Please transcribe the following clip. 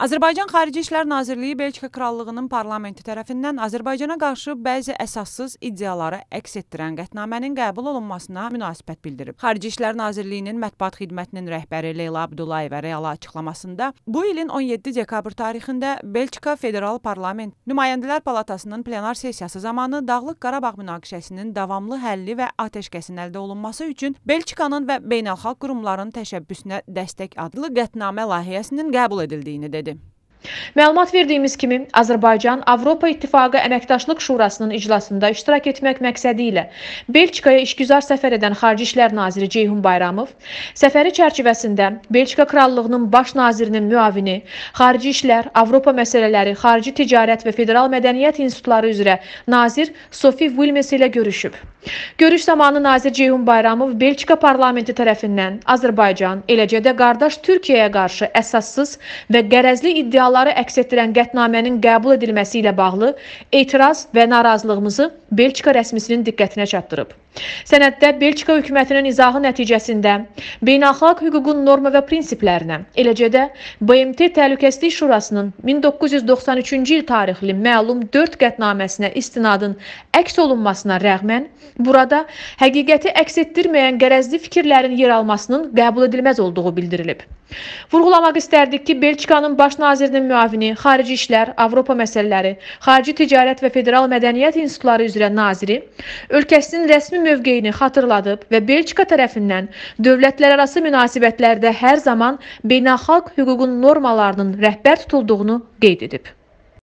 Azərbaycan Xarici İşlər Nazirliyi Belçika Krallığının parlamenti tərəfindən Azərbaycana qarşı bəzi əsassız iddiaları əks etdirən qətnamənin qəbul olunmasına münasibət bildirib. Xarici İşlər Nazirliyinin mətbuat xidmətinin rəhbəri Leyla Abdullayeva reala açıqlamasında bu ilin 17 dekabr tarixində Belçika Federal Parlament Nümayəndələr Palatasının plenar sessiyası zamanı Dağlıq Qarabağ münaqişəsinin davamlı həlli və atəşkəsin əldə olunması üçün Belçikanın və beynəlxalq qurumların təşəbbüsünə dəstək adlı qətnamə layihəsinin qəbul edildiyini dedi. Məlumat verdiyimiz kimi, Azərbaycan Avropa İttifaqı Əməkdaşlıq Şurasının iclasında iştirak etmək məqsədi ilə Belçikaya işgüzar səfər edən Xarici İşlər Naziri Ceyhun Bayramov səfəri çərçivəsində Belçika Krallığının baş nazirinin müavini, Xarici İşlər, Avropa məsələləri, Xarici Ticarət və Federal Mədəniyyət İnstitutları üzrə nazir Sofi Wilmes ilə görüşüb. Görüş zamanı nazir Ceyhun Bayramov Belçika parlamenti tərəfindən Azərbaycan, eləcə də qardaş Türkiyəyə qarşı əsassız və qərəzli iddialar idealları əks etdirən qətnamənin qəbul edilməsi ilə bağlı etiraz və narazılığımızı Belçika rəsmisinin diqqətinə çatdırıb. Sənəddə Belçika hökumətinin izahı nəticəsində beynəlxalq hüququn norma və prinsiplərinə, eləcə də BMT Təhlükəsizlik Şurasının 1993-cü il tarixli məlum 4 qətnaməsinə istinadın əks olunmasına rəğmən burada həqiqəti əks etdirməyən qərəzli fikirlərin yer almasının qəbul edilməz olduğu bildirilib. Vurğulamaq istərdik ki, Belçikanın baş nazirinin Nazirinin müavini, Xarici İşlər, Avropa məsələləri, Xarici Ticarət və Federal Mədəniyyət İnstitutları üzrə naziri ölkəsinin rəsmi mövqeyini xatırladıb və Belçika tərəfindən dövlətlərarası münasibətlərdə hər zaman beynəlxalq hüququn normalarının rəhbər tutulduğunu qeyd edib.